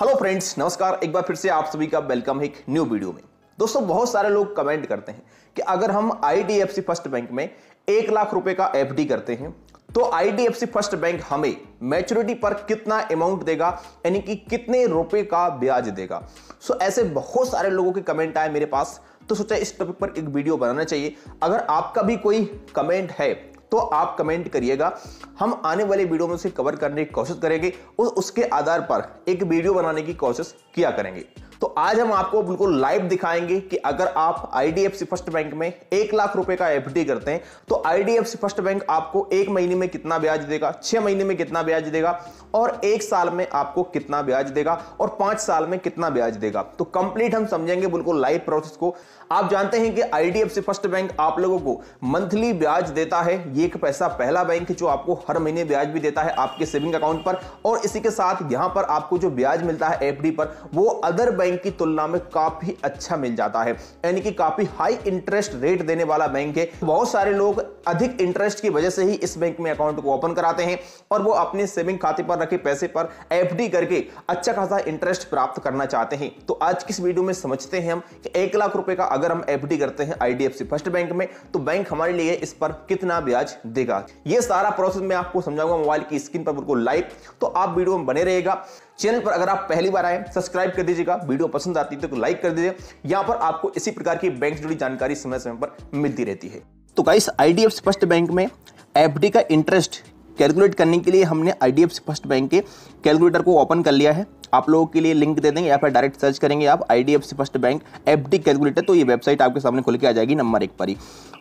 hello friends नमस्कार एक बार फिर से आप सभी का वेलकम है एक न्यू वीडियो में दोस्तों बहुत सारे लोग कमेंट करते हैं कि अगर हम आईडीएफसी फर्स्ट बैंक में एक लाख रुपए का एफडी करते हैं तो आईडीएफसी फर्स्ट बैंक हमें मैच्योरिटी पर कितना अमाउंट देगा यानी कि कितने रुपए का ब्याज देगा सो ऐसे बहुत सारे लोगों के कमेंट आए मेरे पास तो सोचा इस टॉपिक पर एक वीडियो बनाना चाहिए अगर आपका भी कोई कमेंट है तो आप कमेंट करिएगा हम आने वाले वीडियो में उसे कवर करने की कोशिश करेंगे और उसके आधार पर एक वीडियो बनाने की कोशिश किया करेंगे तो आज हम आपको बिल्कुल लाइव दिखाएंगे कि अगर आप आईडीएफसी फर्स्ट बैंक में एक लाख रुपए का एफ करते हैं तो आईडीएफसी फर्स्ट बैंक आपको एक महीने में कितना ब्याज देगा छह महीने में कितना ब्याज देगा और एक साल में आपको कितना ब्याज देगा और पांच साल में कितना ब्याज देगा तो कंप्लीट हम समझेंगे बिल्कुल लाइव प्रोसेस को आप जानते हैं कि आईडीएफसी फर्स्ट बैंक आप लोगों को मंथली ब्याज देता है ये एक पैसा पहला बैंक जो आपको हर महीने ब्याज भी देता है आपके सेविंग अकाउंट पर और इसी के साथ यहां पर आपको जो ब्याज मिलता है एफडी पर वो अदर बैंक बैंक की तुलना में काफी अच्छा मिल जाता है यानी कि काफी हाई इंटरेस्ट रेट देने वाला बैंक है बहुत सारे लोग अधिक इंटरेस्ट की वजह से ही इस बैंक में अकाउंट को ओपन कराते हैं और वो अपने सेविंग खाते पर रखे पैसे पर एफ करके अच्छा खासा इंटरेस्ट प्राप्त करना चाहते हैं तो आज की इस वीडियो में समझते हैं हम कि एक लाख रुपए का अगर हम एफ करते हैं आईडीएफसी फर्स्ट बैंक में तो बैंक हमारे लिए इस पर कितना ब्याज देगा ये सारा प्रोसेस मैं आपको समझाऊंगा मोबाइल की स्क्रीन पर बिल्कुल लाइव तो आप वीडियो में बने रहेगा चैनल पर अगर आप पहली बार आए सब्सक्राइब कर दीजिएगा वीडियो पसंद आती है तो लाइक कर दीजिए यहां पर आपको इसी प्रकार की बैंक से जुड़ी जानकारी समय समय पर मिलती रहती है तो गाइस आईडीएफ स्पष्ट बैंक में एफडी का इंटरेस्ट कैलकुलेट करने के लिए हमने I D F C first bank के कैलकुलेटर को ओपन कर लिया है आप लोगों के लिए लिंक दे देंगे या फिर डायरेक्ट सर्च करेंगे आप I D F C first bank F D calculator तो ये वेबसाइट आपके सामने खुल के आ जाएगी नंबर एक पर ही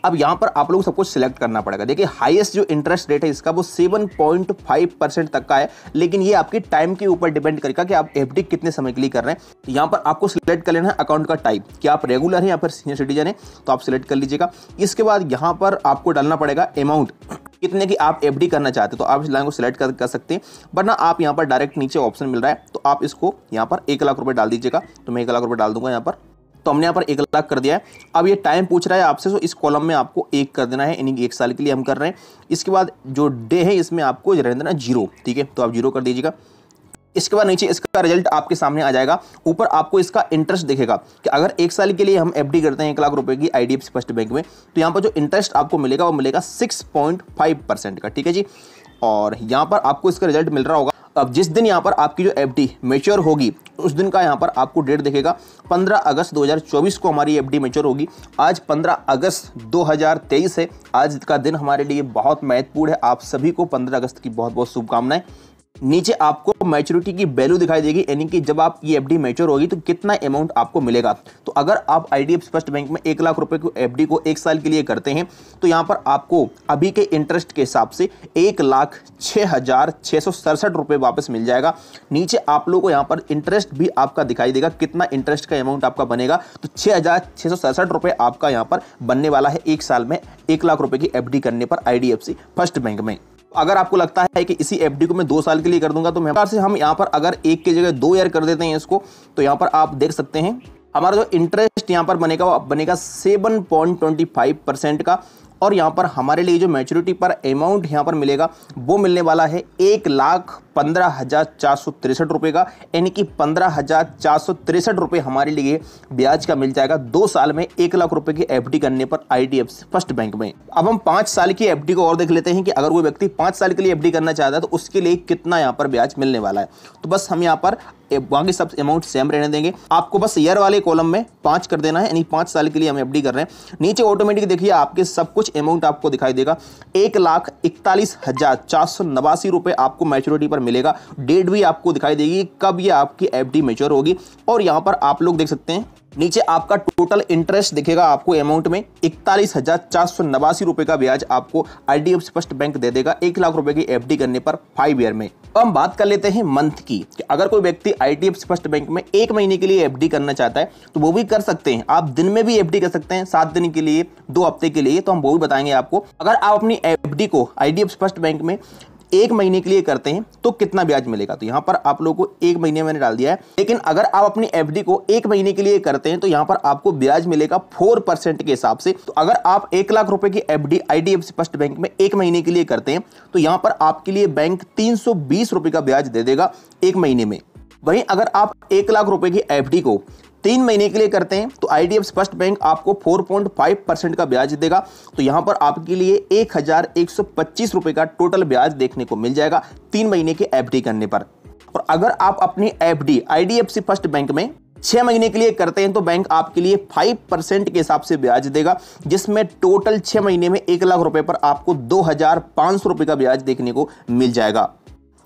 अब यहाँ पर आप लोग सबको सिलेक्ट करना पड़ेगा देखिए हाईएस्ट जो इंटरेस्ट रेट है इसका वो सेवन पॉइंट फाइव परसेंट तक का है लेकिन ये आपके टाइम के ऊपर डिपेंड करेगा कि आप एफ कितने समय के लिए कर रहे हैं यहाँ पर आपको सिलेक्ट कर लेना है अकाउंट का टाइप कि आप रेगुलर हैं या फिर सीनियर सिटीजन है तो आप सिलेक्ट कर लीजिएगा इसके बाद यहाँ पर आपको डालना पड़ेगा अमाउंट कितने की आप एफ करना चाहते हैं तो आप इस लाइन को सिलेक्ट कर, कर सकते हैं वरना आप यहाँ पर डायरेक्ट नीचे ऑप्शन मिल रहा है तो आप इसको यहाँ पर एक लाख रुपये डाल दीजिएगा तो मैं एक लाख रुपये डाल दूंगा यहाँ पर तो हमने यहाँ पर एक लाख कर दिया है अब ये टाइम पूछ रहा है आपसे तो इस कॉलम में आपको एक कर देना है यानी एक साल के लिए हम कर रहे हैं इसके बाद जो डे है इसमें आपको रहने देना जीरो ठीक है तो आप जीरो कर दीजिएगा इसके बाद नीचे इसका रिजल्ट आपके सामने आ जाएगा ऊपर आपको इसका इंटरेस्ट दिखेगा कि अगर एक साल के लिए हम एफ करते हैं एक लाख रुपए की आई फर्स्ट बैंक में तो यहाँ पर जो इंटरेस्ट आपको मिलेगा वो मिलेगा सिक्स का ठीक है जी और यहाँ पर आपको इसका रिजल्ट मिल रहा होगा अब जिस दिन यहाँ पर आपकी जो एफ डी मेच्योर होगी उस दिन का यहाँ पर आपको डेट देखेगा 15 अगस्त 2024 को हमारी एफ डी मेच्योर होगी आज 15 अगस्त 2023 है आज का दिन हमारे लिए बहुत महत्वपूर्ण है आप सभी को 15 अगस्त की बहुत बहुत शुभकामनाएं नीचे आपको मैच्योरिटी की वैल्यू दिखाई देगी यानी कि जब आप ये डी मैच्योर होगी तो कितना अमाउंट आपको मिलेगा तो अगर आप एफ फर्स्ट बैंक में एक लाख रुपए की एफडी को एक साल के लिए करते हैं तो यहाँ पर आपको अभी के इंटरेस्ट के हिसाब से एक लाख छः हज़ार छः सौ सड़सठ रुपये वापस मिल जाएगा नीचे आप लोगों को यहाँ पर इंटरेस्ट भी आपका दिखाई देगा कितना इंटरेस्ट का अमाउंट आपका बनेगा तो छः हज़ार छः सौ सड़सठ रुपये आपका यहाँ पर बनने वाला है एक साल में एक लाख रुपये की एफ करने पर I D F first bank में अगर आपको लगता है कि इसी एफ को मैं दो साल के लिए कर दूंगा तो मैं से हम यहाँ पर अगर एक की जगह दो ईयर कर देते हैं इसको तो यहाँ पर आप देख सकते हैं हमारा जो इंटरेस्ट यहाँ पर बनेगा वो बनेगा seven point twenty five percent का और यहाँ पर हमारे लिए जो मैच्योरिटी पर अमाउंट यहाँ पर मिलेगा वो मिलने वाला है एक लाख पंद्रह हज़ार का यानी कि पंद्रह हज़ार हमारे लिए ब्याज का मिल जाएगा दो साल में एक लाख रुपए की एफ करने पर आई फर्स्ट बैंक में अब हम पांच साल की एफ को और देख लेते हैं कि अगर वो व्यक्ति पांच साल के लिए एफ करना चाहता है तो उसके लिए कितना यहाँ पर ब्याज मिलने वाला है तो बस हम यहाँ पर बाकी सब अमाउंट सेम रहने देंगे आपको बस ईयर वाले कॉलम में पांच कर देना है यानी पांच साल के लिए हम एफडी कर रहे हैं नीचे ऑटोमेटिक देखिए आपके सब कुछ अमाउंट आपको दिखाई देगा एक लाख इकतालीस हज़ार चार सौ नवासी रुपए आपको मैच्योरिटी पर मिलेगा डेट भी आपको दिखाई देगी कब ये आपकी एफ डी होगी और यहाँ पर आप लोग देख सकते हैं नीचे आपका टोटल इंटरेस्ट दिखेगा आपको अमाउंट में इकतालीस हजार चार सौ नवासी रुपए का ब्याज आपको आई स्पष्ट बैंक दे देगा एक लाख रुपए की एफडी करने पर फाइव ईयर में अब हम बात कर लेते हैं मंथ की कि अगर कोई व्यक्ति आई स्पष्ट बैंक में एक महीने के लिए एफडी करना चाहता है तो वो भी कर सकते हैं आप दिन में भी एफडी कर सकते हैं सात दिन के लिए दो हफ्ते के लिए तो हम वो भी बताएंगे आपको अगर आप अपनी एफ को आई स्पष्ट बैंक में एक महीने के लिए करते हैं तो कितना ब्याज मिलेगा तो यहां पर आप लोगों को एक महीने मैंने डाल दिया है लेकिन अगर आप अपनी एफ को एक महीने के लिए करते हैं तो यहां पर आपको ब्याज मिलेगा फोर परसेंट के हिसाब से तो अगर आप एक लाख रुपए की F D IDFC first bank में एक महीने के लिए करते हैं तो यहां पर आपके लिए बैंक तीन रुपए का ब्याज दे देगा एक महीने में वहीं अगर आप एक लाख रुपए की एफडी को तीन महीने के लिए करते हैं तो आई फर्स्ट बैंक आपको 4.5 परसेंट का ब्याज देगा तो यहाँ पर आपके लिए एक रुपए का टोटल ब्याज देखने को मिल जाएगा तीन महीने के एफ करने पर और अगर आप अपनी F D C first bank में छह महीने के लिए करते हैं तो बैंक आपके लिए फाइव परसेंट के हिसाब से ब्याज देगा जिसमें टोटल छह महीने में एक लाख रुपए पर आपको दो हजार पांच सौ रुपए का ब्याज देखने को मिल जाएगा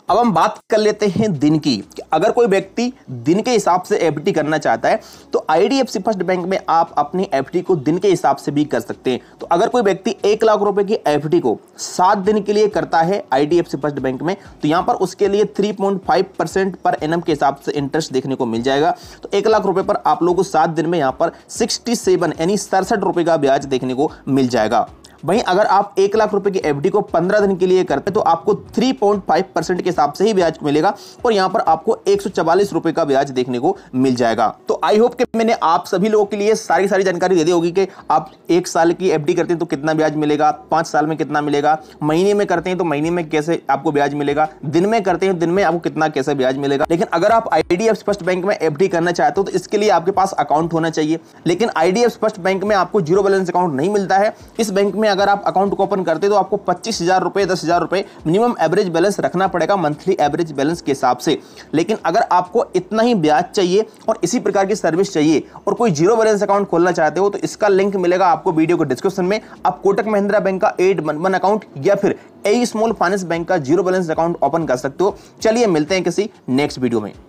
अब हम बात कर लेते हैं दिन की कि अगर कोई व्यक्ति दिन के हिसाब से एफ करना चाहता है तो आई फर्स्ट बैंक में आप अपनी एफ को दिन के हिसाब से भी कर सकते हैं तो अगर कोई व्यक्ति एक लाख रुपए की एफ को सात दिन के लिए करता है आई फर्स्ट बैंक में तो यहाँ पर उसके लिए थ्री पर एन के हिसाब से इंटरेस्ट देखने को मिल जाएगा तो एक लाख रुपए पर आप लोगों को सात दिन में यहाँ पर सिक्सटी यानी सड़सठ रुपये का ब्याज देखने को मिल जाएगा वहीं अगर आप एक लाख रुपए की एफडी को पंद्रह दिन के लिए करते तो आपको थ्री पॉइंट फाइव परसेंट के हिसाब से ही ब्याज मिलेगा और यहाँ पर आपको एक सौ चवालीस रुपए का ब्याज देखने को मिल जाएगा तो आई होप कि मैंने आप सभी लोगों के लिए सारी सारी जानकारी दे दी होगी कि आप एक साल की एफडी करते हैं तो कितना ब्याज मिलेगा पांच साल में कितना मिलेगा महीने में करते हैं तो महीने में कैसे आपको ब्याज मिलेगा दिन में करते हैं तो दिन में आपको कितना कैसे ब्याज मिलेगा लेकिन अगर आप आईडीएफ स्पष्ट बैंक में एफडी करना चाहते हो तो इसके लिए आपके पास अकाउंट होना चाहिए लेकिन आईडीएफ स्पष्ट बैंक में आपको जीरो बैलेंस अकाउंट नहीं मिलता है इस बैंक में में अगर आप अकाउंट को ओपन करते तो आपको पच्चीस हज़ार रुपये दस हज़ार रुपये मिनिमम एवरेज बैलेंस रखना पड़ेगा मंथली एवरेज बैलेंस के हिसाब से लेकिन अगर आपको इतना ही ब्याज चाहिए और इसी प्रकार की सर्विस चाहिए और कोई जीरो बैलेंस अकाउंट खोलना चाहते हो तो इसका लिंक मिलेगा आपको वीडियो को डिस्क्रिप्शन में आप कोटक महिंद्रा बैंक का एट अकाउंट या फिर ए स्मॉल फाइनेंस बैंक का जीरो बैलेंस अकाउंट ओपन कर सकते हो चलिए मिलते हैं किसी नेक्स्ट वीडियो में